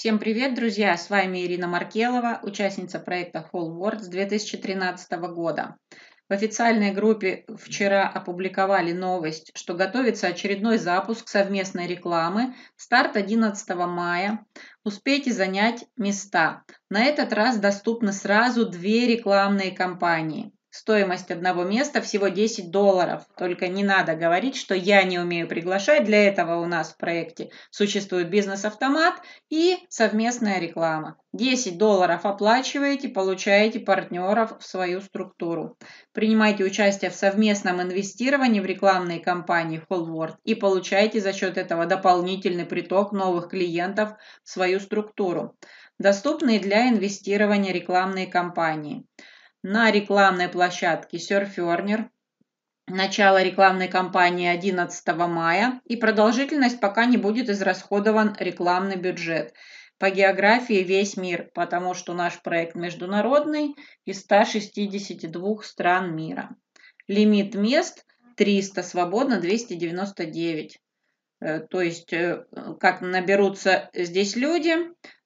Всем привет, друзья! С вами Ирина Маркелова, участница проекта Whole World с 2013 года. В официальной группе вчера опубликовали новость, что готовится очередной запуск совместной рекламы. Старт 11 мая. Успейте занять места. На этот раз доступны сразу две рекламные кампании. Стоимость одного места всего 10 долларов. Только не надо говорить, что я не умею приглашать. Для этого у нас в проекте существует бизнес-автомат и совместная реклама. 10 долларов оплачиваете, получаете партнеров в свою структуру. Принимайте участие в совместном инвестировании в рекламные кампании Холворд и получаете за счет этого дополнительный приток новых клиентов в свою структуру. Доступные для инвестирования рекламные кампании на рекламной площадке «Серфернер». Начало рекламной кампании 11 мая и продолжительность, пока не будет израсходован рекламный бюджет. По географии весь мир, потому что наш проект международный из 162 стран мира. Лимит мест 300, свободно 299. Э, то есть, э, как наберутся здесь люди,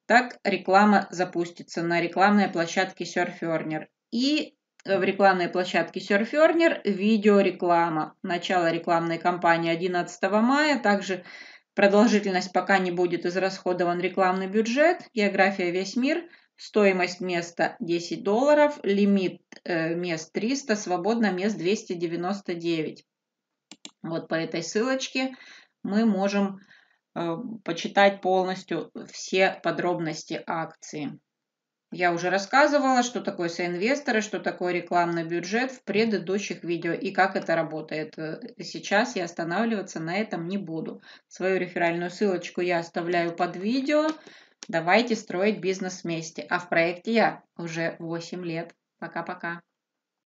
так реклама запустится на рекламной площадке Surferner. И э, в рекламной площадке Surferner видеореклама. Начало рекламной кампании 11 мая. Также продолжительность пока не будет израсходован рекламный бюджет. География весь мир. Стоимость места 10 долларов, лимит э, мест 300, свободно мест 299. Вот по этой ссылочке мы можем э, почитать полностью все подробности акции. Я уже рассказывала, что такое соинвесторы, что такое рекламный бюджет в предыдущих видео и как это работает. Э, сейчас я останавливаться на этом не буду. Свою реферальную ссылочку я оставляю под видео. Давайте строить бизнес вместе. А в проекте я уже 8 лет. Пока-пока.